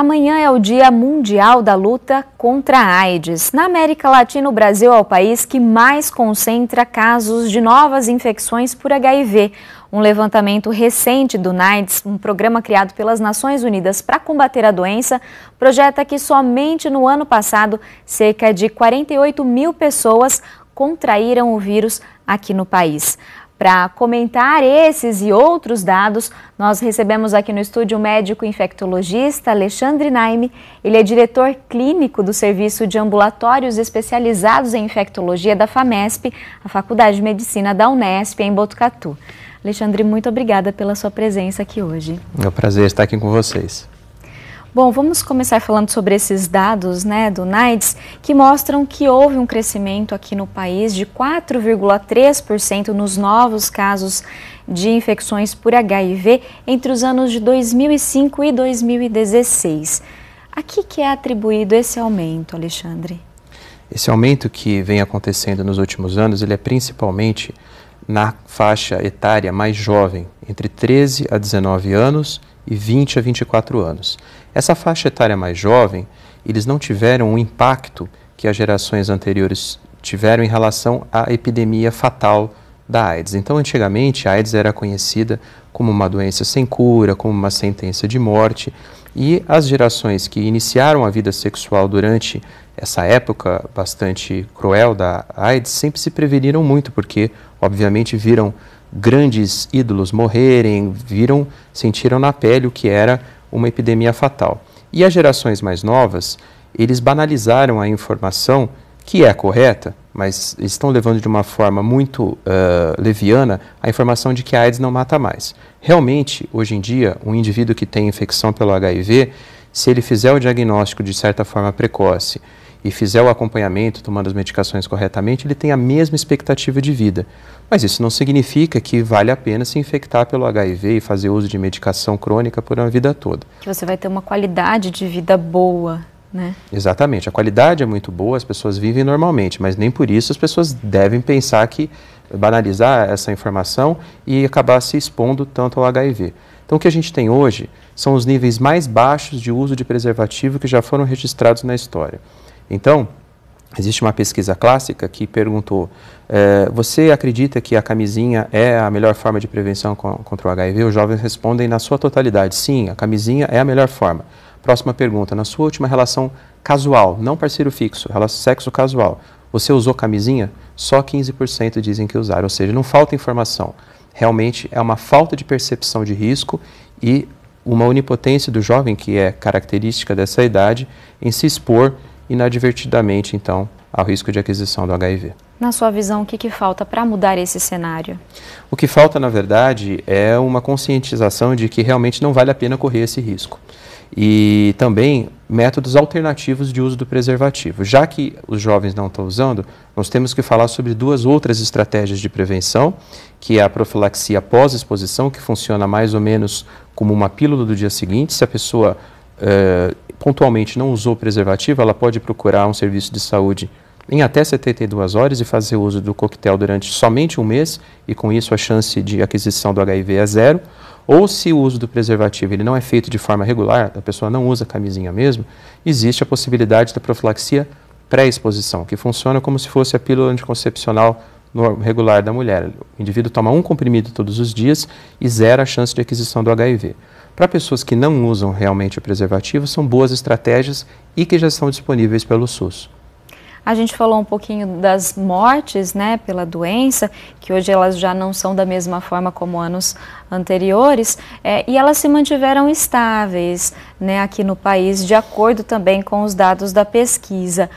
Amanhã é o Dia Mundial da Luta contra a AIDS. Na América Latina, o Brasil é o país que mais concentra casos de novas infecções por HIV. Um levantamento recente do NIDS, um programa criado pelas Nações Unidas para combater a doença, projeta que somente no ano passado cerca de 48 mil pessoas contraíram o vírus aqui no país. Para comentar esses e outros dados, nós recebemos aqui no estúdio o médico infectologista Alexandre Naime. Ele é diretor clínico do Serviço de Ambulatórios Especializados em Infectologia da FAMESP, a Faculdade de Medicina da Unesp, em Botucatu. Alexandre, muito obrigada pela sua presença aqui hoje. É um prazer estar aqui com vocês. Bom, vamos começar falando sobre esses dados né, do NAIDS, que mostram que houve um crescimento aqui no país de 4,3% nos novos casos de infecções por HIV entre os anos de 2005 e 2016. A que, que é atribuído esse aumento, Alexandre? Esse aumento que vem acontecendo nos últimos anos, ele é principalmente na faixa etária mais jovem, entre 13 a 19 anos e 20 a 24 anos. Essa faixa etária mais jovem, eles não tiveram o impacto que as gerações anteriores tiveram em relação à epidemia fatal da AIDS. Então, antigamente, a AIDS era conhecida como uma doença sem cura, como uma sentença de morte, e as gerações que iniciaram a vida sexual durante essa época bastante cruel da AIDS sempre se preveniram muito, porque, obviamente, viram grandes ídolos morrerem, viram, sentiram na pele o que era uma epidemia fatal. E as gerações mais novas, eles banalizaram a informação que é correta, mas estão levando de uma forma muito uh, leviana a informação de que a AIDS não mata mais. Realmente, hoje em dia, um indivíduo que tem infecção pelo HIV, se ele fizer o diagnóstico de certa forma precoce e fizer o acompanhamento, tomando as medicações corretamente, ele tem a mesma expectativa de vida. Mas isso não significa que vale a pena se infectar pelo HIV e fazer uso de medicação crônica por uma vida toda. Que você vai ter uma qualidade de vida boa. Né? Exatamente, a qualidade é muito boa, as pessoas vivem normalmente, mas nem por isso as pessoas devem pensar que banalizar essa informação e acabar se expondo tanto ao HIV. Então, o que a gente tem hoje são os níveis mais baixos de uso de preservativo que já foram registrados na história. Então, existe uma pesquisa clássica que perguntou: é, você acredita que a camisinha é a melhor forma de prevenção contra o HIV? Os jovens respondem na sua totalidade: sim, a camisinha é a melhor forma. Próxima pergunta: na sua última relação casual, não parceiro fixo, relação sexo casual, você usou camisinha? Só 15% dizem que usaram, ou seja, não falta informação. Realmente é uma falta de percepção de risco e uma onipotência do jovem, que é característica dessa idade, em se expor inadvertidamente, então, ao risco de aquisição do HIV. Na sua visão, o que, que falta para mudar esse cenário? O que falta, na verdade, é uma conscientização de que realmente não vale a pena correr esse risco. E também métodos alternativos de uso do preservativo. Já que os jovens não estão usando, nós temos que falar sobre duas outras estratégias de prevenção, que é a profilaxia pós-exposição, que funciona mais ou menos como uma pílula do dia seguinte. Se a pessoa uh, pontualmente não usou preservativo, ela pode procurar um serviço de saúde em até 72 horas e fazer uso do coquetel durante somente um mês, e com isso a chance de aquisição do HIV é zero. Ou se o uso do preservativo ele não é feito de forma regular, a pessoa não usa camisinha mesmo, existe a possibilidade da profilaxia pré-exposição, que funciona como se fosse a pílula anticoncepcional regular da mulher. O indivíduo toma um comprimido todos os dias e zera a chance de aquisição do HIV. Para pessoas que não usam realmente o preservativo, são boas estratégias e que já estão disponíveis pelo SUS. A gente falou um pouquinho das mortes, né, pela doença, que hoje elas já não são da mesma forma como anos anteriores, é, e elas se mantiveram estáveis, né, aqui no país, de acordo também com os dados da pesquisa.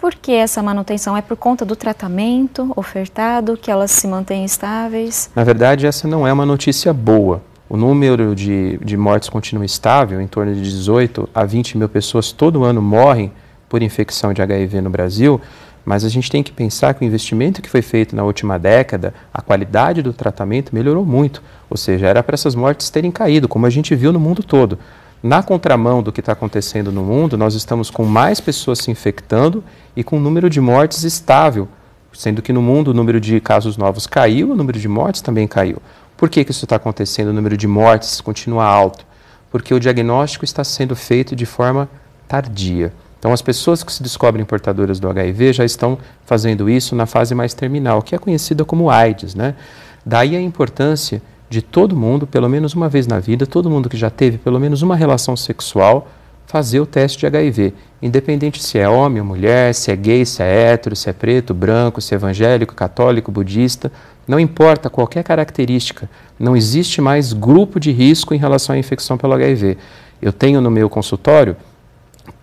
Por que essa manutenção? É por conta do tratamento ofertado que elas se mantêm estáveis? Na verdade, essa não é uma notícia boa, o número de, de mortes continua estável, em torno de 18 a 20 mil pessoas todo ano morrem por infecção de HIV no Brasil, mas a gente tem que pensar que o investimento que foi feito na última década, a qualidade do tratamento melhorou muito, ou seja, era para essas mortes terem caído, como a gente viu no mundo todo. Na contramão do que está acontecendo no mundo, nós estamos com mais pessoas se infectando e com um número de mortes estável, sendo que no mundo o número de casos novos caiu, o número de mortes também caiu. Por que, que isso está acontecendo? O número de mortes continua alto? Porque o diagnóstico está sendo feito de forma tardia. Então, as pessoas que se descobrem portadoras do HIV já estão fazendo isso na fase mais terminal, que é conhecida como AIDS. Né? Daí a importância de todo mundo, pelo menos uma vez na vida, todo mundo que já teve pelo menos uma relação sexual fazer o teste de HIV, independente se é homem ou mulher, se é gay, se é hétero, se é preto, branco, se é evangélico, católico, budista, não importa qualquer característica, não existe mais grupo de risco em relação à infecção pelo HIV. Eu tenho no meu consultório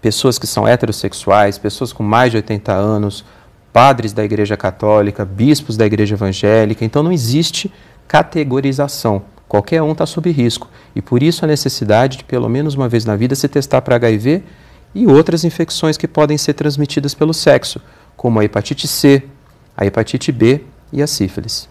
pessoas que são heterossexuais, pessoas com mais de 80 anos, padres da Igreja Católica, bispos da Igreja Evangélica, então não existe categorização. Qualquer um está sob risco. E por isso a necessidade de, pelo menos uma vez na vida, se testar para HIV e outras infecções que podem ser transmitidas pelo sexo, como a hepatite C, a hepatite B e a sífilis.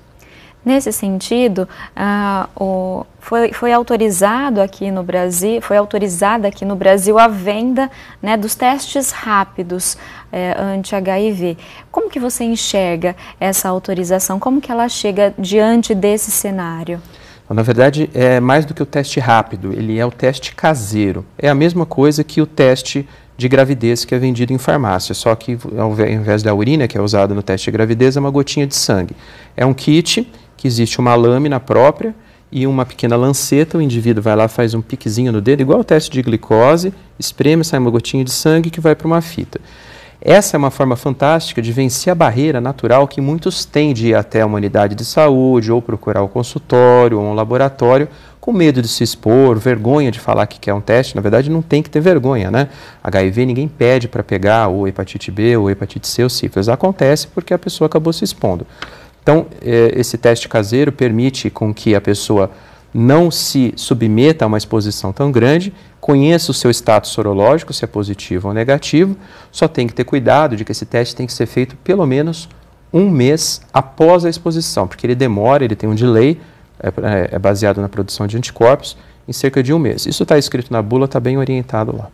Nesse sentido, ah, o, foi, foi autorizado aqui no Brasil, foi autorizada aqui no Brasil a venda né, dos testes rápidos eh, anti-HIV. Como que você enxerga essa autorização? Como que ela chega diante desse cenário? Na verdade, é mais do que o teste rápido, ele é o teste caseiro. É a mesma coisa que o teste de gravidez que é vendido em farmácia, só que ao invés da urina que é usada no teste de gravidez, é uma gotinha de sangue. É um kit que existe uma lâmina própria e uma pequena lanceta, o indivíduo vai lá, faz um piquezinho no dedo, igual o teste de glicose, espreme, sai uma gotinha de sangue que vai para uma fita. Essa é uma forma fantástica de vencer a barreira natural que muitos têm de ir até uma unidade de saúde ou procurar um consultório ou um laboratório com medo de se expor, vergonha de falar que quer um teste. Na verdade, não tem que ter vergonha, né? HIV ninguém pede para pegar ou hepatite B ou hepatite C ou sífilis. Acontece porque a pessoa acabou se expondo. Então, é, esse teste caseiro permite com que a pessoa não se submeta a uma exposição tão grande conheça o seu status sorológico, se é positivo ou negativo, só tem que ter cuidado de que esse teste tem que ser feito pelo menos um mês após a exposição, porque ele demora, ele tem um delay, é, é, é baseado na produção de anticorpos, em cerca de um mês. Isso está escrito na bula, está bem orientado lá.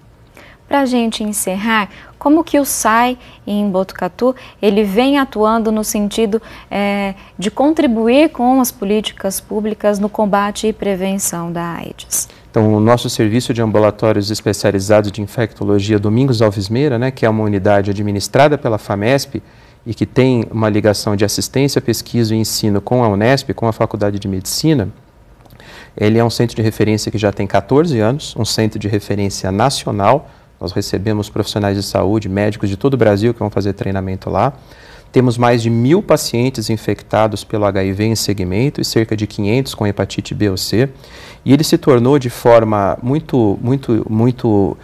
Para a gente encerrar, como que o SAI em Botucatu, ele vem atuando no sentido é, de contribuir com as políticas públicas no combate e prevenção da AIDS? Então, o nosso serviço de ambulatórios especializados de infectologia Domingos Alves Meira, né, que é uma unidade administrada pela FAMESP e que tem uma ligação de assistência, pesquisa e ensino com a Unesp, com a Faculdade de Medicina, ele é um centro de referência que já tem 14 anos, um centro de referência nacional. Nós recebemos profissionais de saúde, médicos de todo o Brasil que vão fazer treinamento lá. Temos mais de mil pacientes infectados pelo HIV em segmento e cerca de 500 com hepatite B ou C. E ele se tornou de forma muito, muito, muito, uh,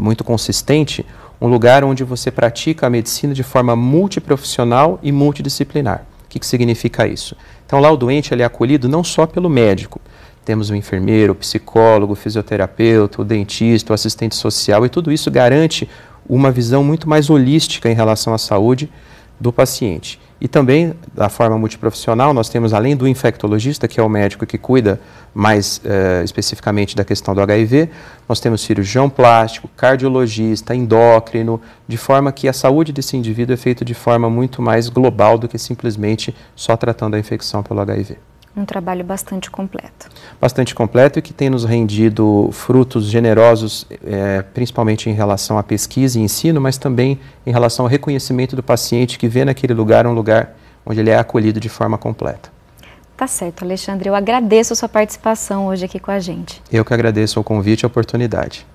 muito consistente um lugar onde você pratica a medicina de forma multiprofissional e multidisciplinar. O que, que significa isso? Então lá o doente ele é acolhido não só pelo médico, temos o enfermeiro, o psicólogo, o fisioterapeuta, o dentista, o assistente social, e tudo isso garante uma visão muito mais holística em relação à saúde do paciente. E também, da forma multiprofissional, nós temos, além do infectologista, que é o médico que cuida mais eh, especificamente da questão do HIV, nós temos cirurgião plástico, cardiologista, endócrino, de forma que a saúde desse indivíduo é feita de forma muito mais global do que simplesmente só tratando a infecção pelo HIV um trabalho bastante completo. Bastante completo e que tem nos rendido frutos generosos, é, principalmente em relação à pesquisa e ensino, mas também em relação ao reconhecimento do paciente que vê naquele lugar um lugar onde ele é acolhido de forma completa. Tá certo, Alexandre. Eu agradeço a sua participação hoje aqui com a gente. Eu que agradeço o convite e a oportunidade.